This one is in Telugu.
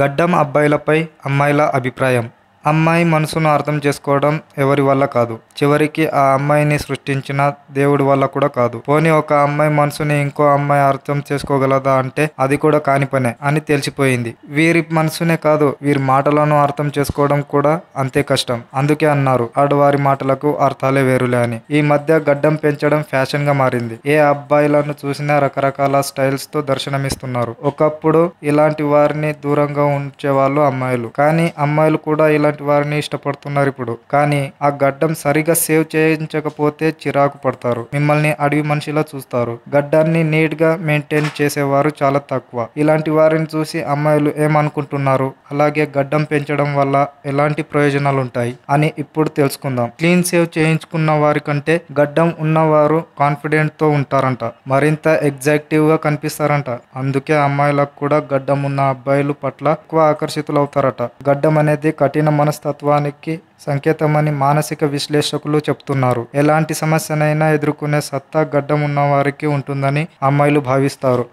గడ్డం అబ్బాయిలపై అమ్మాయిల అభిప్రాయం అమ్మాయి మనసును అర్థం చేసుకోవడం ఎవరి వల్ల కాదు చివరికి ఆ అమ్మాయిని సృష్టించిన దేవుడి వల్ల కూడా కాదు పోనీ ఒక అమ్మాయి మనసుని ఇంకో అమ్మాయి అర్థం చేసుకోగలదా అంటే అది కూడా కాని పనే అని తెలిసిపోయింది వీరి మనసునే కాదు వీరి మాటలను అర్థం చేసుకోవడం కూడా అంతే కష్టం అందుకే అన్నారు ఆడవారి మాటలకు అర్థాలే వేరులే అని ఈ మధ్య గడ్డం పెంచడం ఫ్యాషన్ గా మారింది ఏ అబ్బాయిలను చూసినా రకరకాల స్టైల్స్ తో దర్శనమిస్తున్నారు ఒకప్పుడు ఇలాంటి వారిని దూరంగా ఉంచేవాళ్ళు అమ్మాయిలు కానీ అమ్మాయిలు కూడా ఇలా లాంటి వారిని ఇష్టపడుతున్నారు ఇప్పుడు కానీ ఆ గడ్డం సరిగా సేవ్ చేయించకపోతే చిరాకు పడతారు మిమ్మల్ని అడవి మనిషిలా చూస్తారు గడ్డాన్ని నీట్ గా మెయింటైన్ చేసేవారు చాలా తక్కువ ఇలాంటి వారిని చూసి అమ్మాయిలు ఏమనుకుంటున్నారు అలాగే గడ్డం పెంచడం వల్ల ఎలాంటి ప్రయోజనాలు ఉంటాయి అని ఇప్పుడు తెలుసుకుందాం క్లీన్ సేవ్ చేయించుకున్న వారి కంటే గడ్డం ఉన్నవారు కాన్ఫిడెంట్ తో ఉంటారంట మరింత ఎగ్జాక్టివ్ గా కనిపిస్తారంట అందుకే అమ్మాయిలకు కూడా గడ్డం ఉన్న అబ్బాయిలు పట్ల ఎక్కువ ఆకర్షితులు అవుతారట గడ్డం అనేది కఠిన మనస్తత్వానికి సంకేతమని మానసిక విశ్లేషకులు చెప్తున్నారు ఎలాంటి సమస్యనైనా ఎదుర్కొనే సత్తా గడ్డం ఉన్న వారికి ఉంటుందని అమ్మాయిలు భావిస్తారు